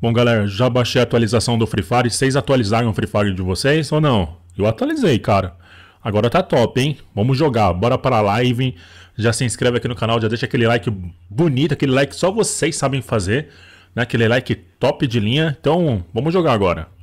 Bom, galera, já baixei a atualização do Free Fire. Vocês atualizaram o Free Fire de vocês ou não? Eu atualizei, cara. Agora tá top, hein? Vamos jogar, bora para a live. Já se inscreve aqui no canal, já deixa aquele like bonito, aquele like só vocês sabem fazer. Né? Aquele like top de linha. Então, vamos jogar agora.